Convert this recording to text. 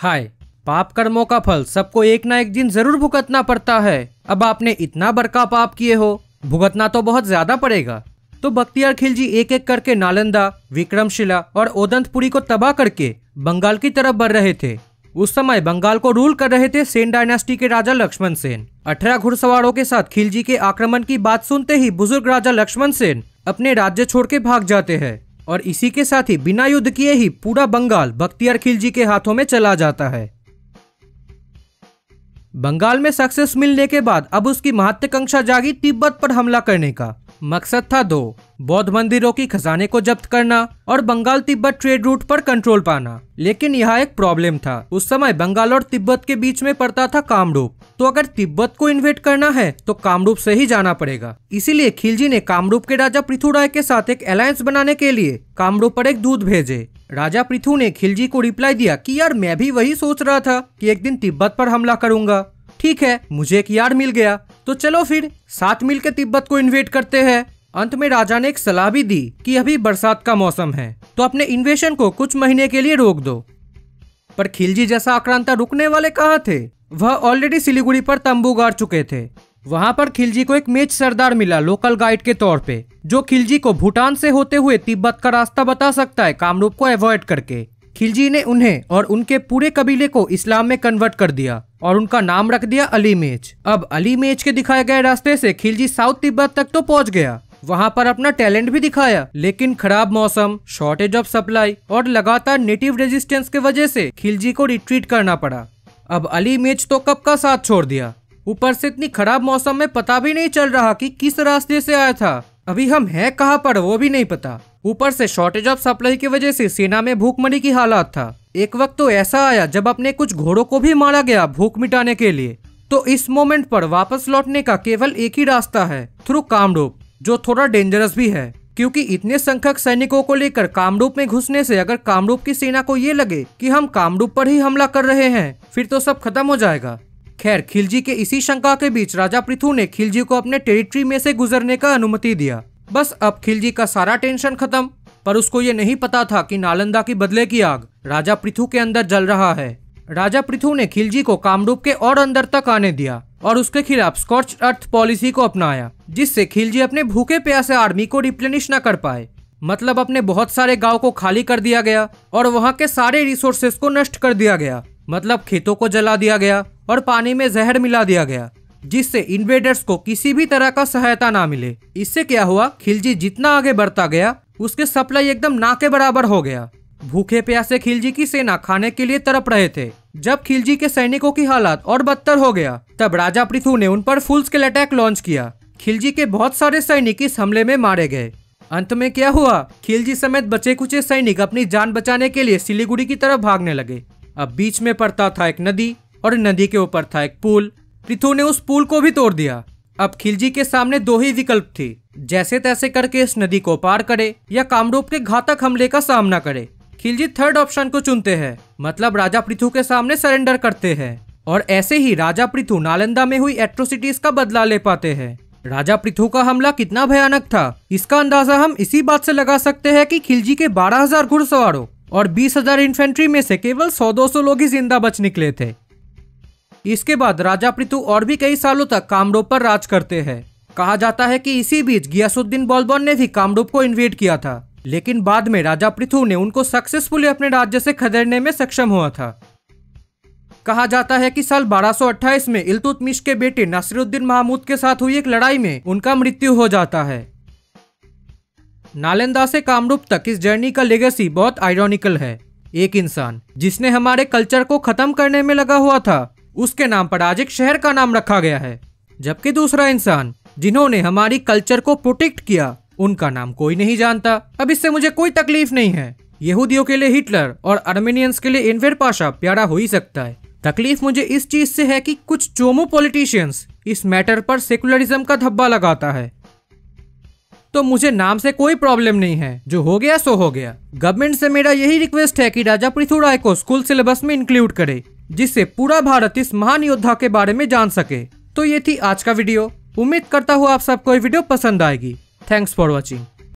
हाय पाप कर्मों का फल सबको एक ना एक दिन जरूर भुगतना पड़ता है अब आपने इतना बड़का पाप किए हो भुगतना तो बहुत ज्यादा पड़ेगा तो बख्तियार खिलजी एक एक करके नालंदा विक्रमशिला और ओदंतपुरी को तबाह करके बंगाल की तरफ बढ़ रहे थे उस समय बंगाल को रूल कर रहे थे सेन डायनेस्टी के राजा लक्ष्मण सेन अठारह घुड़सवारों के साथ खिलजी के आक्रमण की बात सुनते ही बुजुर्ग राजा लक्ष्मण सेन अपने राज्य छोड़ के भाग जाते हैं और इसी के साथ ही बिना युद्ध किए ही पूरा बंगाल बख्तियार खिलजी के हाथों में चला जाता है बंगाल में सक्सेस मिलने के बाद अब उसकी महत्वाकांक्षा जागी तिब्बत पर हमला करने का मकसद था दो बौद्ध मंदिरों की खजाने को जब्त करना और बंगाल तिब्बत ट्रेड रूट पर कंट्रोल पाना लेकिन यह एक प्रॉब्लम था उस समय बंगाल और तिब्बत के बीच में पड़ता था कामरूप तो अगर तिब्बत को इन्वेट करना है तो कामरूप से ही जाना पड़ेगा इसीलिए खिलजी ने कामरूप के राजा पृथु राय के साथ एक अलायंस बनाने के लिए कामरूप पर एक दूध भेजे राजा पृथु ने खिलजी को रिप्लाई दिया की यार मैं भी वही सोच रहा था की एक दिन तिब्बत पर हमला करूंगा ठीक है मुझे एक यार मिल गया तो चलो फिर साथ मिलकर तिब्बत को इन्वेट करते हैं अंत में राजा ने एक सलाह भी दी कि अभी बरसात का मौसम है तो अपने इन्वेशन को कुछ महीने के लिए रोक दो पर खिलजी जैसा आक्रांता रुकने वाले कहाँ थे वह ऑलरेडी सिलीगुड़ी पर तंबू गाड़ चुके थे वहां पर खिलजी को एक मेच सरदार मिला लोकल गाइड के तौर पे जो खिलजी को भूटान से होते हुए तिब्बत का रास्ता बता सकता है कामरूप को अवॉइड करके खिलजी ने उन्हें और उनके पूरे कबीले को इस्लाम में कन्वर्ट कर दिया और उनका नाम रख दिया अली मेज अब अली मेज के दिखाए गए रास्ते से खिलजी साउथ तिब्बत तक तो पहुंच गया वहाँ पर अपना टैलेंट भी दिखाया लेकिन खराब मौसम शॉर्टेज ऑफ सप्लाई और लगातार नेटिव रेजिस्टेंस के वजह से खिलजी को रिट्रीट करना पड़ा अब अली मेज तो कब का साथ छोड़ दिया ऊपर से इतनी खराब मौसम में पता भी नहीं चल रहा कि किस रास्ते से आया था अभी हम है कहाँ पर वो भी नहीं पता ऊपर से शॉर्टेज ऑफ सप्लाई की वजह से सेना में भूखमरी की हालात था एक वक्त तो ऐसा आया जब अपने कुछ घोड़ों को भी मारा गया भूख मिटाने के लिए तो इस मोमेंट पर वापस लौटने का केवल एक ही रास्ता है थ्रू कामरूप जो थोड़ा डेंजरस भी है क्योंकि इतने संख्यक सैनिकों को लेकर कामरूप में घुसने से अगर कामरूप की सेना को ये लगे कि हम कामरूप पर ही हमला कर रहे हैं फिर तो सब खत्म हो जाएगा खैर खिलजी के इसी शंका के बीच राजा पृथु ने खिलजी को अपने टेरिटरी में से गुजरने का अनुमति दिया बस अब खिलजी का सारा टेंशन खत्म पर उसको ये नहीं पता था कि नालंदा की बदले की आग राजा पृथु के अंदर जल रहा है राजा पृथु ने खिलजी को कामरूप के और अंदर तक आने दिया और उसके खिलाफ स्कॉच अर्थ पॉलिसी को अपनाया जिससे खिलजी अपने भूखे प्यासे आर्मी को रिप्लेनिश न कर पाए मतलब अपने बहुत सारे गांव को खाली कर दिया गया और वहां के सारे रिसोर्सेस को नष्ट कर दिया गया मतलब खेतों को जला दिया गया और पानी में जहर मिला दिया गया जिससे इन्वेडर्स को किसी भी तरह का सहायता ना मिले इससे क्या हुआ खिलजी जितना आगे बढ़ता गया उसके सप्लाई एकदम ना के बराबर हो गया भूखे प्यासे खिलजी की सेना खाने के लिए तरप रहे थे जब खिलजी के सैनिकों की हालत और बदतर हो गया तब राजा पृथु ने उन पर फुल स्केल अटैक लॉन्च किया खिलजी के बहुत सारे सैनिक इस हमले में मारे गए अंत में क्या हुआ खिलजी समेत बचे कुचे सैनिक अपनी जान बचाने के लिए सिलीगुड़ी की तरफ भागने लगे अब बीच में पड़ता था एक नदी और नदी के ऊपर था एक पुल पृथु ने उस पुल को भी तोड़ दिया अब खिलजी के सामने दो ही विकल्प थे जैसे तैसे करके इस नदी को पार करे या कामरूप के घातक हमले का सामना करे खिलजी थर्ड ऑप्शन को चुनते हैं मतलब राजा पृथु के सामने सरेंडर करते हैं और ऐसे ही राजा पृथु नालंदा में हुई एट्रोसिटीज का बदला ले पाते हैं राजा पृथु का हमला कितना भयानक था इसका अंदाजा हम इसी बात से लगा सकते हैं कि खिलजी के 12,000 घुड़सवारों और 20,000 इन्फेंट्री में से केवल 100-200 लोग ही जिंदा बच निकले थे इसके बाद राजा पृथु और भी कई सालों तक कामरूप पर राज करते हैं कहा जाता है कि इसी बीच गियासुद्दीन बॉलबॉन ने भी कामरूप को इन्वेट किया था लेकिन बाद में राजा पृथु ने उनको सक्सेसफुली अपने राज्य से खदेड़ने में सक्षम हुआ था कहा जाता है कि साल 1228 में इल्तुतमिश के बेटे नासिरुद्दीन महमूद के साथ हुई एक लड़ाई में उनका मृत्यु हो जाता है नालंदा से कामरूप तक इस जर्नी का लेगेसी बहुत आयरोनिकल है एक इंसान जिसने हमारे कल्चर को खत्म करने में लगा हुआ था उसके नाम पर आज एक शहर का नाम रखा गया है जबकि दूसरा इंसान जिन्होंने हमारी कल्चर को प्रोटेक्ट किया उनका नाम कोई नहीं जानता अब इससे मुझे कोई तकलीफ नहीं है यहूदियों के लिए हिटलर और अर्मेनियंस के लिए इनवेर पाशा प्यारा हो ही सकता है तकलीफ मुझे इस चीज से है कि कुछ चोमो पॉलिटिशियंस इस मैटर पर सेकुलरिज्म का धब्बा लगाता है तो मुझे नाम से कोई प्रॉब्लम नहीं है जो हो गया सो हो गया गवर्नमेंट से मेरा यही रिक्वेस्ट है कि राजा पृथ्वी राय को स्कूल सिलेबस में इंक्लूड करे जिससे पूरा भारत इस महान योद्धा के बारे में जान सके तो ये थी आज का वीडियो उम्मीद करता हूँ आप सबको ये वीडियो पसंद आएगी थैंक्स फॉर वॉचिंग